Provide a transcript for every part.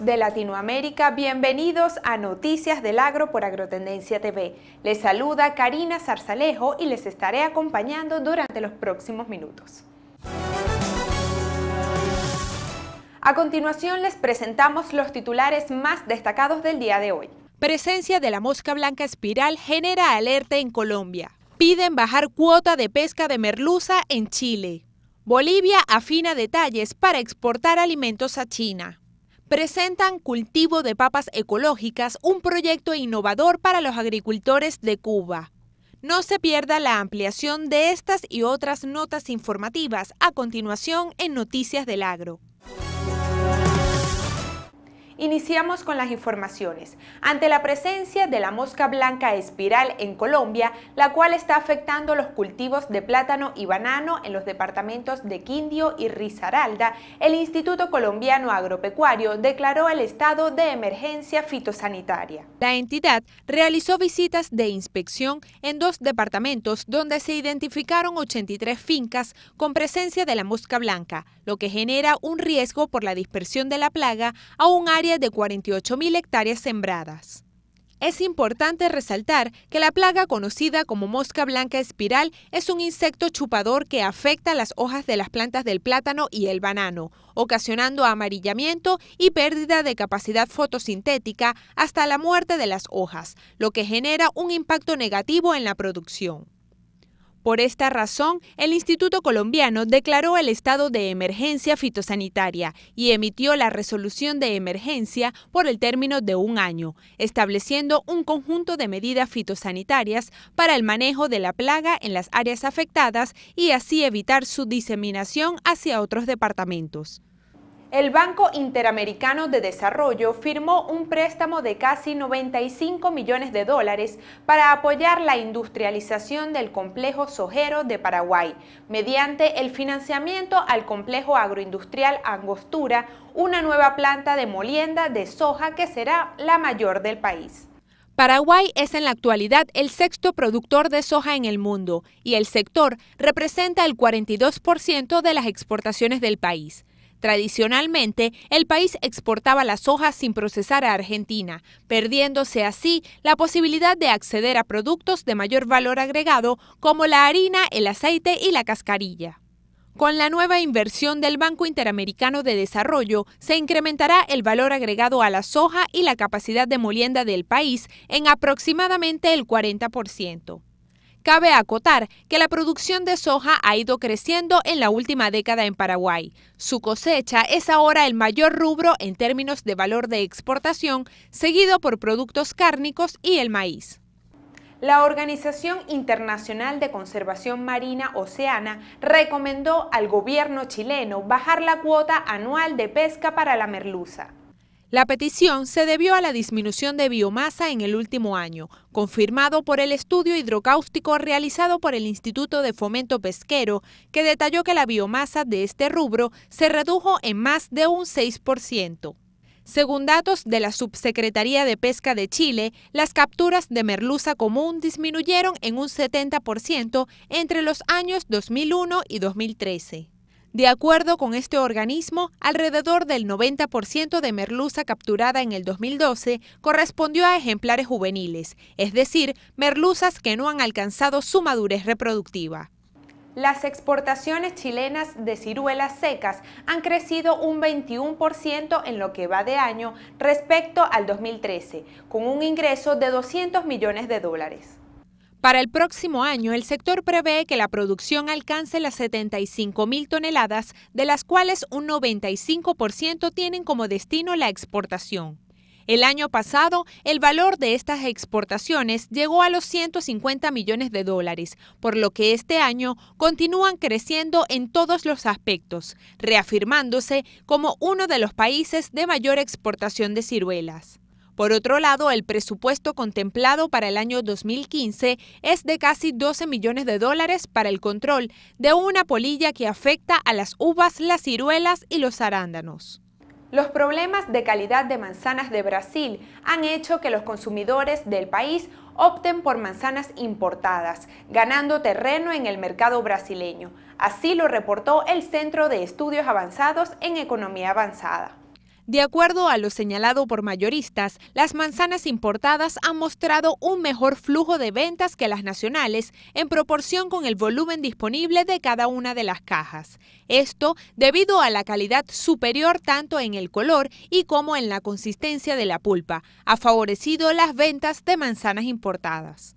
de Latinoamérica, bienvenidos a Noticias del Agro por Agrotendencia TV. Les saluda Karina Zarzalejo y les estaré acompañando durante los próximos minutos. A continuación les presentamos los titulares más destacados del día de hoy. Presencia de la mosca blanca espiral genera alerta en Colombia. Piden bajar cuota de pesca de merluza en Chile. Bolivia afina detalles para exportar alimentos a China presentan Cultivo de Papas Ecológicas, un proyecto innovador para los agricultores de Cuba. No se pierda la ampliación de estas y otras notas informativas a continuación en Noticias del Agro. Iniciamos con las informaciones. Ante la presencia de la mosca blanca espiral en Colombia, la cual está afectando los cultivos de plátano y banano en los departamentos de Quindio y Risaralda, el Instituto Colombiano Agropecuario declaró el estado de emergencia fitosanitaria. La entidad realizó visitas de inspección en dos departamentos donde se identificaron 83 fincas con presencia de la mosca blanca, lo que genera un riesgo por la dispersión de la plaga a un área de 48.000 hectáreas sembradas. Es importante resaltar que la plaga conocida como mosca blanca espiral es un insecto chupador que afecta las hojas de las plantas del plátano y el banano, ocasionando amarillamiento y pérdida de capacidad fotosintética hasta la muerte de las hojas, lo que genera un impacto negativo en la producción. Por esta razón, el Instituto Colombiano declaró el estado de emergencia fitosanitaria y emitió la resolución de emergencia por el término de un año, estableciendo un conjunto de medidas fitosanitarias para el manejo de la plaga en las áreas afectadas y así evitar su diseminación hacia otros departamentos el Banco Interamericano de Desarrollo firmó un préstamo de casi 95 millones de dólares para apoyar la industrialización del complejo sojero de Paraguay, mediante el financiamiento al complejo agroindustrial Angostura, una nueva planta de molienda de soja que será la mayor del país. Paraguay es en la actualidad el sexto productor de soja en el mundo y el sector representa el 42% de las exportaciones del país. Tradicionalmente, el país exportaba la soja sin procesar a Argentina, perdiéndose así la posibilidad de acceder a productos de mayor valor agregado como la harina, el aceite y la cascarilla. Con la nueva inversión del Banco Interamericano de Desarrollo, se incrementará el valor agregado a la soja y la capacidad de molienda del país en aproximadamente el 40%. Cabe acotar que la producción de soja ha ido creciendo en la última década en Paraguay. Su cosecha es ahora el mayor rubro en términos de valor de exportación, seguido por productos cárnicos y el maíz. La Organización Internacional de Conservación Marina Oceana recomendó al gobierno chileno bajar la cuota anual de pesca para la merluza. La petición se debió a la disminución de biomasa en el último año, confirmado por el estudio hidrocáustico realizado por el Instituto de Fomento Pesquero, que detalló que la biomasa de este rubro se redujo en más de un 6%. Según datos de la Subsecretaría de Pesca de Chile, las capturas de merluza común disminuyeron en un 70% entre los años 2001 y 2013. De acuerdo con este organismo, alrededor del 90% de merluza capturada en el 2012 correspondió a ejemplares juveniles, es decir, merluzas que no han alcanzado su madurez reproductiva. Las exportaciones chilenas de ciruelas secas han crecido un 21% en lo que va de año respecto al 2013, con un ingreso de 200 millones de dólares. Para el próximo año, el sector prevé que la producción alcance las 75 mil toneladas, de las cuales un 95% tienen como destino la exportación. El año pasado, el valor de estas exportaciones llegó a los 150 millones de dólares, por lo que este año continúan creciendo en todos los aspectos, reafirmándose como uno de los países de mayor exportación de ciruelas. Por otro lado, el presupuesto contemplado para el año 2015 es de casi 12 millones de dólares para el control de una polilla que afecta a las uvas, las ciruelas y los arándanos. Los problemas de calidad de manzanas de Brasil han hecho que los consumidores del país opten por manzanas importadas, ganando terreno en el mercado brasileño. Así lo reportó el Centro de Estudios Avanzados en Economía Avanzada. De acuerdo a lo señalado por mayoristas, las manzanas importadas han mostrado un mejor flujo de ventas que las nacionales en proporción con el volumen disponible de cada una de las cajas. Esto debido a la calidad superior tanto en el color y como en la consistencia de la pulpa. Ha favorecido las ventas de manzanas importadas.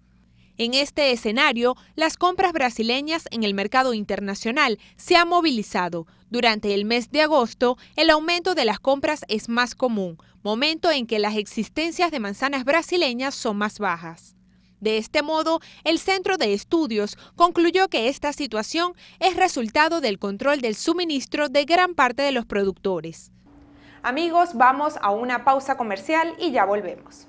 En este escenario, las compras brasileñas en el mercado internacional se han movilizado. Durante el mes de agosto, el aumento de las compras es más común, momento en que las existencias de manzanas brasileñas son más bajas. De este modo, el Centro de Estudios concluyó que esta situación es resultado del control del suministro de gran parte de los productores. Amigos, vamos a una pausa comercial y ya volvemos.